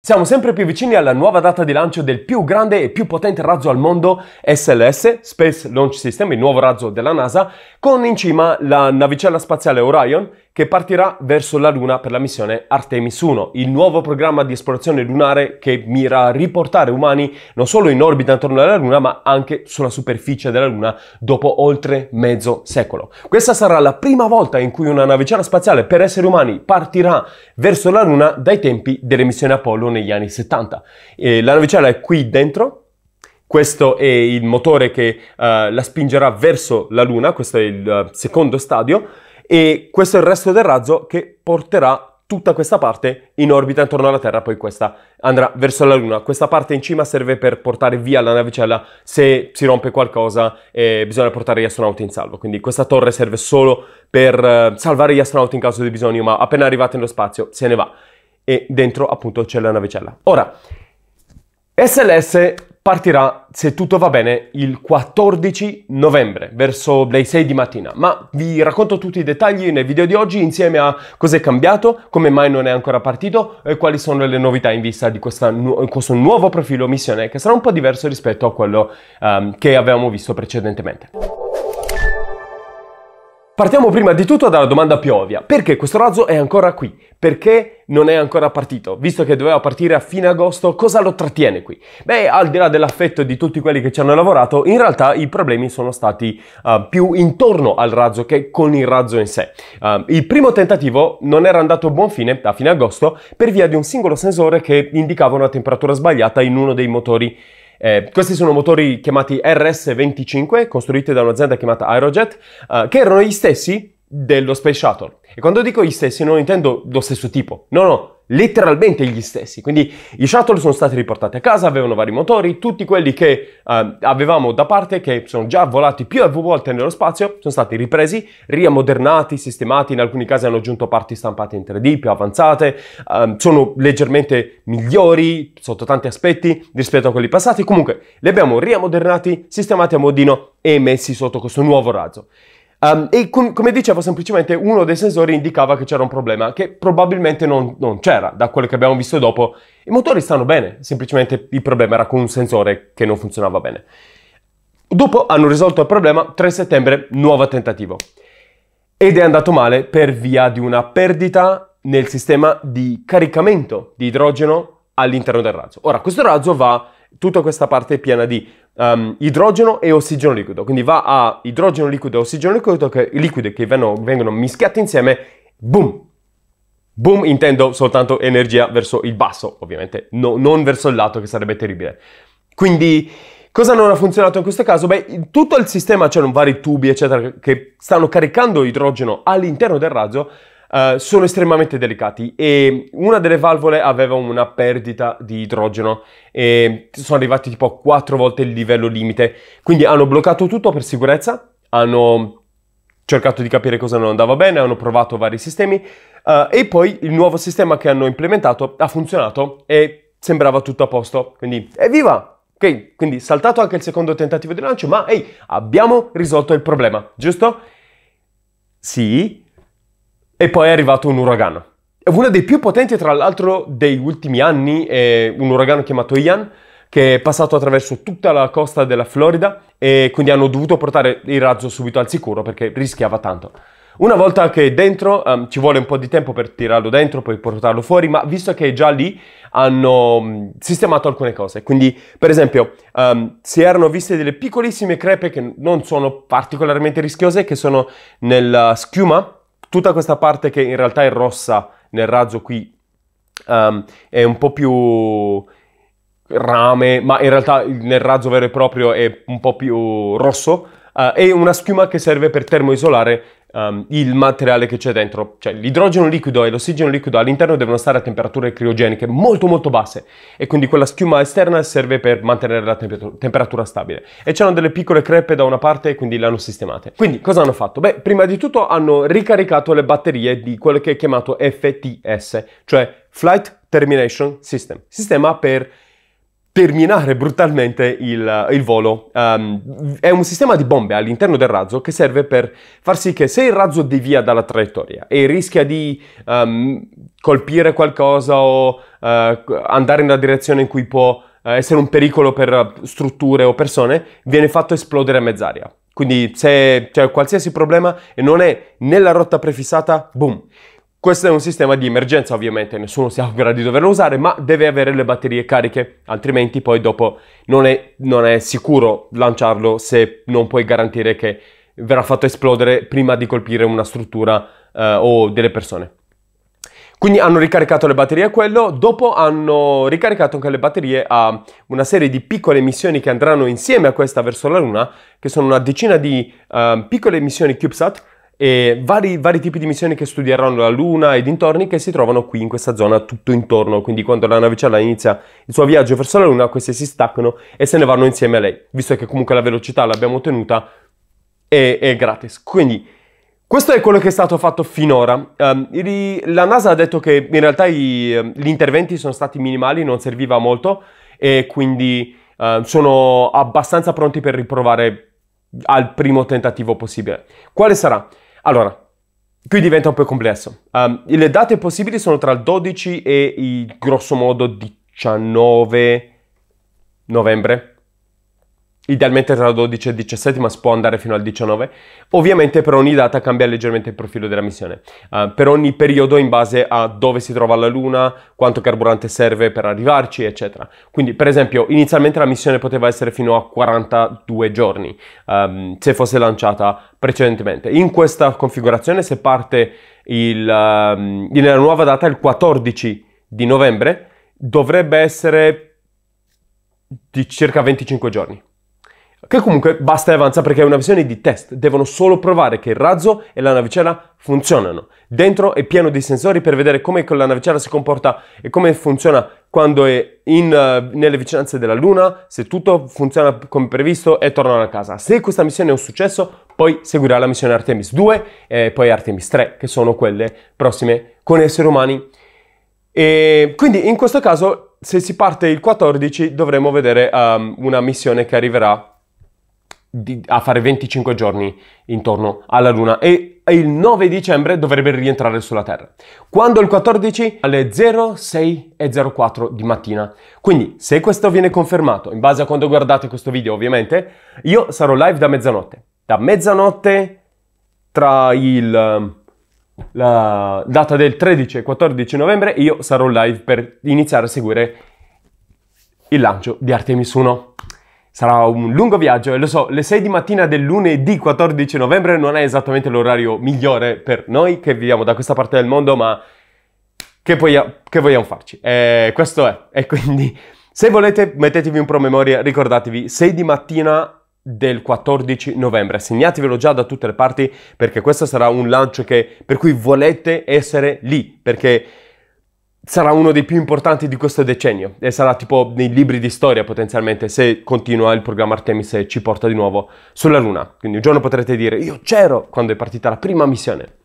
Siamo sempre più vicini alla nuova data di lancio del più grande e più potente razzo al mondo, SLS, Space Launch System, il nuovo razzo della NASA, con in cima la navicella spaziale Orion che partirà verso la Luna per la missione Artemis 1, il nuovo programma di esplorazione lunare che mira a riportare umani non solo in orbita intorno alla Luna, ma anche sulla superficie della Luna dopo oltre mezzo secolo. Questa sarà la prima volta in cui una navicella spaziale per esseri umani partirà verso la Luna dai tempi delle missioni Apollo negli anni 70. E la navicella è qui dentro, questo è il motore che uh, la spingerà verso la Luna, questo è il uh, secondo stadio e questo è il resto del razzo che porterà tutta questa parte in orbita intorno alla Terra, poi questa andrà verso la Luna. Questa parte in cima serve per portare via la navicella se si rompe qualcosa e bisogna portare gli astronauti in salvo. Quindi questa torre serve solo per eh, salvare gli astronauti in caso di bisogno, ma appena arrivati nello spazio se ne va. E dentro appunto c'è la navicella. Ora, SLS partirà, se tutto va bene, il 14 novembre, verso le 6 di mattina. Ma vi racconto tutti i dettagli nel video di oggi insieme a cosa è cambiato, come mai non è ancora partito e quali sono le novità in vista di questa, questo nuovo profilo missione che sarà un po' diverso rispetto a quello um, che avevamo visto precedentemente. Partiamo prima di tutto dalla domanda più ovvia. Perché questo razzo è ancora qui? Perché non è ancora partito? Visto che doveva partire a fine agosto, cosa lo trattiene qui? Beh, al di là dell'affetto di tutti quelli che ci hanno lavorato, in realtà i problemi sono stati uh, più intorno al razzo che con il razzo in sé. Uh, il primo tentativo non era andato a buon fine, a fine agosto, per via di un singolo sensore che indicava una temperatura sbagliata in uno dei motori eh, questi sono motori chiamati RS25, costruiti da un'azienda chiamata Aerojet, eh, che erano gli stessi dello Space Shuttle. E quando dico gli stessi non intendo lo stesso tipo, no, no, letteralmente gli stessi. Quindi i shuttle sono stati riportati a casa, avevano vari motori, tutti quelli che eh, avevamo da parte, che sono già volati più e più volte nello spazio, sono stati ripresi, riammodernati, sistemati, in alcuni casi hanno aggiunto parti stampate in 3D più avanzate, eh, sono leggermente migliori sotto tanti aspetti rispetto a quelli passati, comunque li abbiamo riammodernati, sistemati a modino e messi sotto questo nuovo razzo. Um, e com- come dicevo, semplicemente uno dei sensori indicava che c'era un problema, che probabilmente non, non, c'era, da quello che abbiamo visto dopo. I motori stanno bene, semplicemente il problema era con un sensore che non funzionava bene. Dopo hanno risolto il problema, 3 settembre, nuovo tentativo. Ed è andato male per via di una perdita nel sistema di caricamento di idrogeno all'interno del razzo. Ora, questo razzo va tutta questa parte è piena di um, idrogeno e ossigeno liquido, quindi va a idrogeno liquido e ossigeno liquido che, liquido che vengono, vengono mischiati insieme, boom! Boom intendo soltanto energia verso il basso, ovviamente, no, non verso il lato che sarebbe terribile. Quindi cosa non ha funzionato in questo caso? Beh, tutto il sistema, c'erano vari tubi, eccetera, che stanno caricando idrogeno all'interno del razzo, eh, sono estremamente delicati e una delle valvole aveva una perdita di idrogeno e sono arrivati tipo a 4 volte il livello limite quindi hanno bloccato tutto per sicurezza hanno cercato di capire cosa non andava bene hanno provato vari sistemi uh, e poi il nuovo sistema che hanno implementato ha funzionato e sembrava tutto a posto quindi evviva ok quindi saltato anche il secondo tentativo di lancio ma ehi hey, abbiamo risolto il problema giusto? sì e poi è arrivato un uragano. Uno dei più potenti, tra l'altro, degli ultimi anni è un uragano chiamato Ian, che è passato attraverso tutta la costa della Florida e quindi hanno dovuto portare il razzo subito al sicuro perché rischiava tanto. Una volta che è dentro, um, ci vuole un po' di tempo per tirarlo dentro, poi portarlo fuori, ma visto che è già lì, hanno sistemato alcune cose. Quindi, per esempio, um, si erano viste delle piccolissime crepe che non sono particolarmente rischiose, che sono nella schiuma Tutta questa parte che in realtà è rossa nel razzo qui um, è un po' più rame, ma in realtà nel razzo vero e proprio è un po' più rosso. Uh, e una schiuma che serve per termoisolare um, il materiale che c'è dentro. Cioè l'idrogeno liquido e l'ossigeno liquido all'interno devono stare a temperature criogeniche molto molto basse e quindi quella schiuma esterna serve per mantenere la temp- temperatura stabile. E c'erano delle piccole crepe da una parte e quindi le hanno sistemate. Quindi cosa hanno fatto? Beh, prima di tutto hanno ricaricato le batterie di quello che è chiamato FTS, cioè Flight Termination System, sistema per terminare brutalmente il, il volo. Um, è un sistema di bombe all'interno del razzo che serve per far sì che se il razzo devia dalla traiettoria e rischia di um, colpire qualcosa o uh, andare nella direzione in cui può uh, essere un pericolo per strutture o persone, viene fatto esplodere a mezz'aria. Quindi se c'è qualsiasi problema e non è nella rotta prefissata, boom. Questo è un sistema di emergenza ovviamente, nessuno si augura di doverlo usare, ma deve avere le batterie cariche, altrimenti poi dopo non è, non è sicuro lanciarlo se non puoi garantire che verrà fatto esplodere prima di colpire una struttura eh, o delle persone. Quindi hanno ricaricato le batterie a quello, dopo hanno ricaricato anche le batterie a una serie di piccole missioni che andranno insieme a questa verso la Luna, che sono una decina di eh, piccole missioni CubeSat, e vari, vari, tipi di missioni che studieranno la Luna e dintorni che si trovano qui in questa zona tutto intorno, quindi quando la navicella inizia il suo viaggio verso la Luna, queste si staccano e se ne vanno insieme a lei, visto che comunque la velocità l'abbiamo ottenuta è, è gratis. Quindi questo è quello che è stato fatto finora. Um, la NASA ha detto che in realtà i, gli interventi sono stati minimali, non serviva molto e quindi uh, sono abbastanza pronti per riprovare al primo tentativo possibile. Quale sarà? Allora, qui diventa un po' complesso. Um, le date possibili sono tra il 12 e il grosso modo 19 novembre idealmente tra 12 e 17 ma si può andare fino al 19 ovviamente per ogni data cambia leggermente il profilo della missione uh, per ogni periodo in base a dove si trova la luna quanto carburante serve per arrivarci eccetera quindi per esempio inizialmente la missione poteva essere fino a 42 giorni um, se fosse lanciata precedentemente in questa configurazione se parte il, um, ehm, nella nuova data il 14 di novembre dovrebbe essere di circa 25 giorni che comunque basta e avanza perché è una visione di test, devono solo provare che il razzo e la navicella funzionano. Dentro è pieno di sensori per vedere come la navicella si comporta e come funziona quando è in, uh, nelle vicinanze della Luna, se tutto funziona come previsto e tornano a casa. Se questa missione è un successo, poi seguirà la missione Artemis 2 e poi Artemis 3, che sono quelle prossime con esseri umani. E quindi in questo caso, se si parte il 14, dovremo vedere um, una missione che arriverà di, a fare 25 giorni intorno alla Luna e il 9 dicembre dovrebbe rientrare sulla Terra. Quando il 14 alle 06.04 di mattina. Quindi se questo viene confermato, in base a quando guardate questo video ovviamente, io sarò live da mezzanotte. Da mezzanotte tra il la data del 13 e 14 novembre io sarò live per iniziare a seguire il lancio di Artemis 1. Sarà un lungo viaggio e lo so, le 6 di mattina del lunedì 14 novembre non è esattamente l'orario migliore per noi che viviamo da questa parte del mondo, ma che, poi, che vogliamo farci? Eh, questo è, e quindi se volete mettetevi un promemoria, ricordatevi 6 di mattina del 14 novembre. Segnatevelo già da tutte le parti perché questo sarà un lancio che, per cui volete essere lì, perché sarà uno dei più importanti di questo decennio e sarà tipo nei libri di storia potenzialmente se continua il programma Artemis e ci porta di nuovo sulla Luna. Quindi un giorno potrete dire io c'ero quando è partita la prima missione.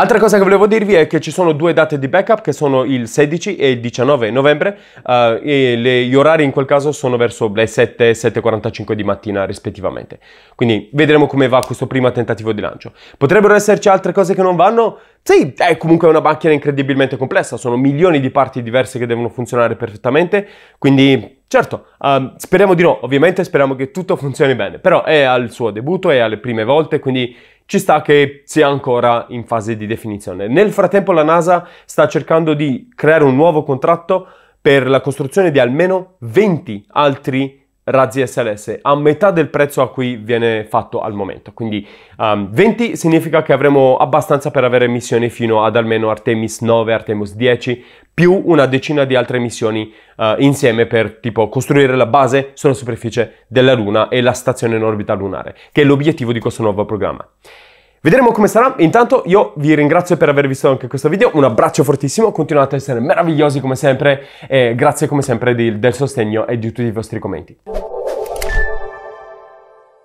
Altra cosa che volevo dirvi è che ci sono due date di backup che sono il 16 e il 19 novembre uh, e le, gli orari in quel caso sono verso le 7 e 7.45 di mattina rispettivamente. Quindi vedremo come va questo primo tentativo di lancio. Potrebbero esserci altre cose che non vanno? Sì, è comunque una macchina incredibilmente complessa, sono milioni di parti diverse che devono funzionare perfettamente, quindi Certo, um, speriamo di no, ovviamente speriamo che tutto funzioni bene, però è al suo debutto, è alle prime volte, quindi ci sta che sia ancora in fase di definizione. Nel frattempo la NASA sta cercando di creare un nuovo contratto per la costruzione di almeno 20 altri razzi SLS a metà del prezzo a cui viene fatto al momento. Quindi um, ehm, 20 significa che avremo abbastanza per avere missioni fino ad almeno Artemis 9, Artemis 10, più una decina di altre missioni uh, insieme per tipo costruire la base sulla superficie della Luna e la stazione in orbita lunare, che è l'obiettivo di questo nuovo programma. Vedremo come sarà, intanto io vi ringrazio per aver visto anche questo video, un abbraccio fortissimo, continuate a essere meravigliosi come sempre e grazie come sempre di, del sostegno e di tutti i vostri commenti.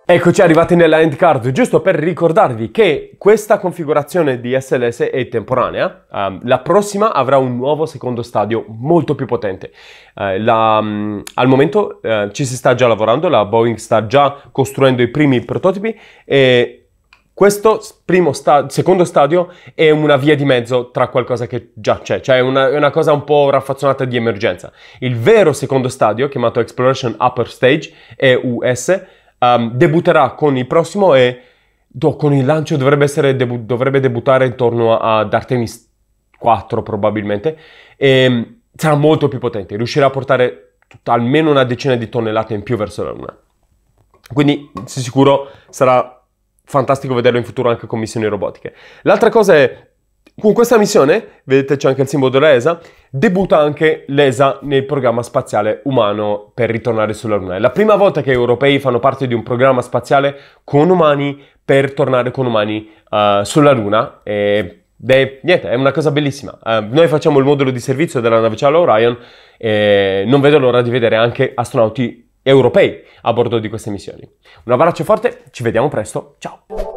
Eccoci arrivati nella end card, giusto per ricordarvi che questa configurazione di SLS è temporanea, um, la prossima avrà un nuovo secondo stadio molto più potente. Uh, la, um, al momento uh, ci si sta già lavorando, la Boeing sta già costruendo i primi prototipi e questo sta- secondo stadio è una via di mezzo tra qualcosa che già c'è, cioè una, una cosa un po' raffazzonata di emergenza. Il vero secondo stadio, chiamato Exploration Upper Stage, EUS, um, ehm, debutterà con il prossimo e do, con il lancio dovrebbe, debu- dovrebbe debuttare intorno ad Artemis 4 probabilmente, e ehm, sarà molto più potente, riuscirà a portare tutta, almeno una decina di tonnellate in più verso la Luna. Quindi, di sicuro, sarà fantastico vederlo in futuro anche con missioni robotiche. L'altra cosa è, con questa missione, vedete c'è anche il simbolo dell'ESA, debutta anche l'ESA nel programma spaziale umano per ritornare sulla Luna. È la prima volta che europei fanno parte di un programma spaziale con umani per tornare con umani uh, sulla Luna. E Beh, niente, è una cosa bellissima. Uh, noi facciamo il modulo di servizio della nave navicella Orion e non vedo l'ora di vedere anche astronauti europei a bordo di queste missioni. Un abbraccio forte, ci vediamo presto, ciao!